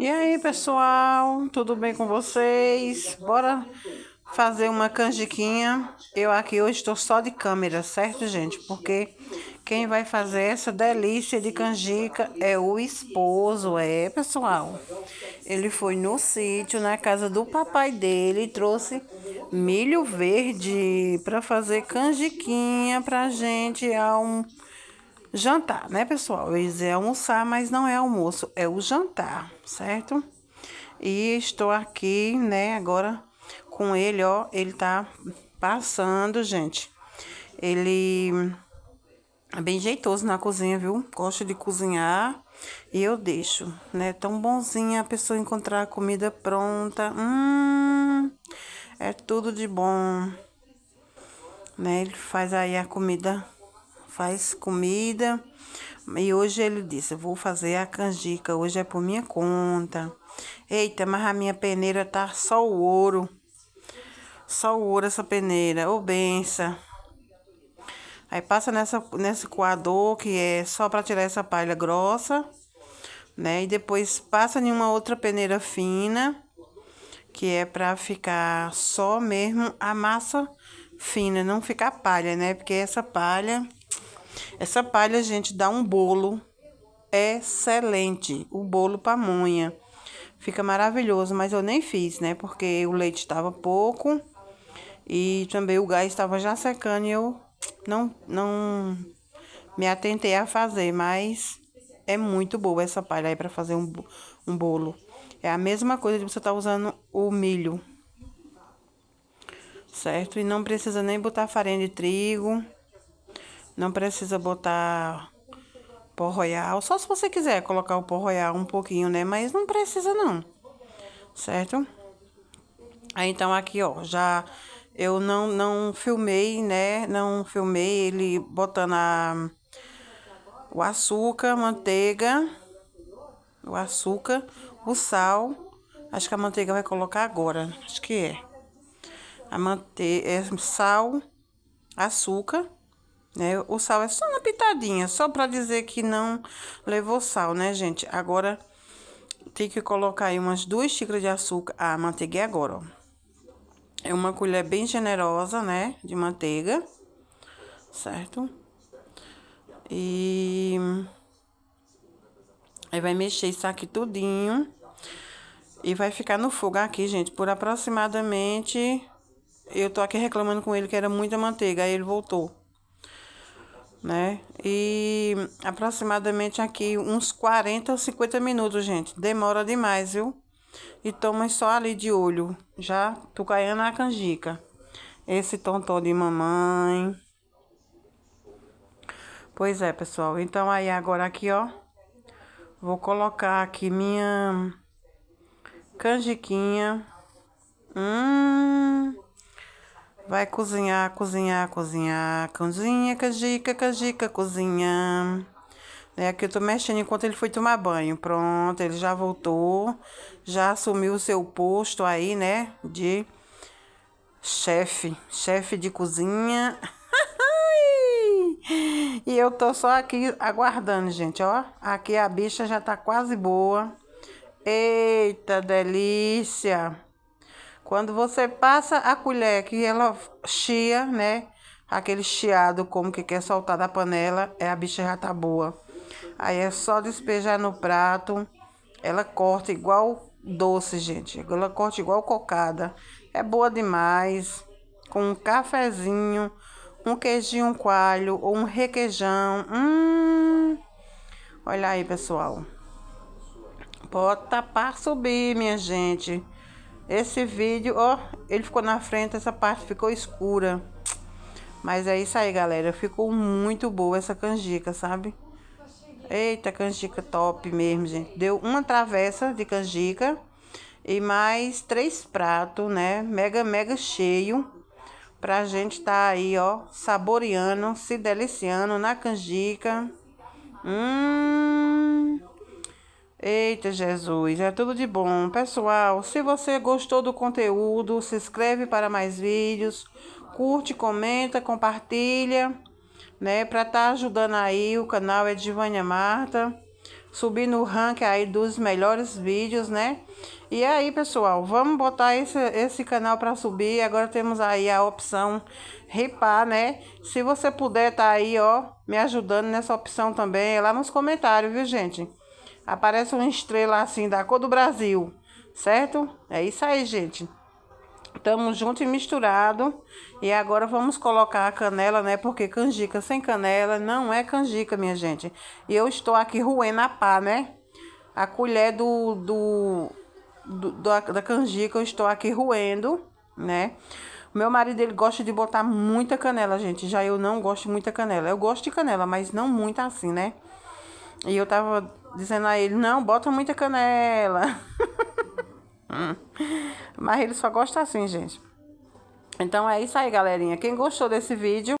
E aí, pessoal, tudo bem com vocês? Bora fazer uma canjiquinha. Eu aqui hoje estou só de câmera, certo, gente? Porque quem vai fazer essa delícia de canjica é o esposo, é, pessoal. Ele foi no sítio, na casa do papai dele, e trouxe milho verde para fazer canjiquinha a gente. É um jantar, né, pessoal? Eu é almoçar, mas não é almoço, é o jantar, certo? E estou aqui, né, agora com ele, ó, ele tá passando, gente. Ele é bem jeitoso na cozinha, viu? Gosta de cozinhar e eu deixo, né? Tão bonzinha a pessoa encontrar a comida pronta. Hum, é tudo de bom. Né? Ele faz aí a comida faz comida. E hoje ele disse: Vou fazer a canjica, hoje é por minha conta. Eita, mas a minha peneira tá só o ouro. Só o ouro essa peneira, ô oh, benção. Aí passa nessa, nesse coador que é só para tirar essa palha grossa, né? E depois passa em uma outra peneira fina, que é para ficar só mesmo a massa fina, não ficar palha, né? Porque essa palha essa palha, gente, dá um bolo excelente, o bolo pamonha. Fica maravilhoso, mas eu nem fiz, né? Porque o leite estava pouco e também o gás estava já secando e eu não, não me atentei a fazer, mas é muito boa essa palha aí para fazer um, um bolo. É a mesma coisa de você estar tá usando o milho, certo? E não precisa nem botar farinha de trigo. Não precisa botar pó royal, só se você quiser colocar o pó royal um pouquinho, né? Mas não precisa não, certo? Aí, ah, então, aqui, ó, já eu não, não filmei, né? Não filmei ele botando a, o açúcar, a manteiga, o açúcar, o sal. Acho que a manteiga vai colocar agora, acho que é. A manteiga, é sal, açúcar né? O sal é só uma pitadinha, só para dizer que não levou sal, né, gente? Agora, tem que colocar aí umas duas xícaras de açúcar. Ah, manteiga é agora, ó. É uma colher bem generosa, né, de manteiga, certo? E... Aí vai mexer isso aqui tudinho. E vai ficar no fogo aqui, gente, por aproximadamente... Eu tô aqui reclamando com ele que era muita manteiga, aí ele voltou né? E aproximadamente aqui uns 40 ou 50 minutos, gente. Demora demais, viu? E toma só ali de olho, já tucaiana a canjica. Esse tonton de mamãe. Pois é, pessoal. Então aí agora aqui, ó. Vou colocar aqui minha canjiquinha. Hum, Vai cozinhar, cozinhar, cozinhar. Cozinha, cajica, cajica, cozinha. É, aqui eu tô mexendo enquanto ele foi tomar banho. Pronto, ele já voltou. Já assumiu o seu posto aí, né? De chefe. Chefe de cozinha. e eu tô só aqui aguardando, gente, ó. Aqui a bicha já tá quase boa. Eita, delícia! Quando você passa a colher que ela chia, né? Aquele chiado como que quer soltar da panela, é a bicha já tá boa. Aí é só despejar no prato. Ela corta igual doce, gente. Ela corta igual cocada. É boa demais. Com um cafezinho, um queijinho coalho ou um requeijão. Hum! Olha aí, pessoal. Bota pra subir, minha gente. Esse vídeo, ó, ele ficou na frente, essa parte ficou escura. Mas é isso aí, galera. Ficou muito boa essa canjica, sabe? Eita, canjica top mesmo, gente. Deu uma travessa de canjica e mais três pratos, né? Mega, mega cheio. Pra gente tá aí, ó, saboreando, se deliciando na canjica. Hum... Eita Jesus, é tudo de bom. Pessoal, se você gostou do conteúdo, se inscreve para mais vídeos, curte, comenta, compartilha, né? Para estar tá ajudando aí o canal Edivânia Marta, subir no ranking aí dos melhores vídeos, né? E aí, pessoal, vamos botar esse, esse canal para subir. Agora temos aí a opção ripar, né? Se você puder tá aí, ó, me ajudando nessa opção também, é lá nos comentários, viu, gente? aparece uma estrela assim da cor do Brasil, certo? É isso aí, gente. Tamo junto e misturado. E agora vamos colocar a canela, né? Porque canjica sem canela não é canjica, minha gente. E eu estou aqui roendo a pá, né? A colher do, do, do da, da canjica eu estou aqui roendo, né? Meu marido, ele gosta de botar muita canela, gente. Já eu não gosto de muita canela. Eu gosto de canela, mas não muita assim, né? E eu tava dizendo a ele, não, bota muita canela. Mas ele só gosta assim, gente. Então é isso aí, galerinha. Quem gostou desse vídeo...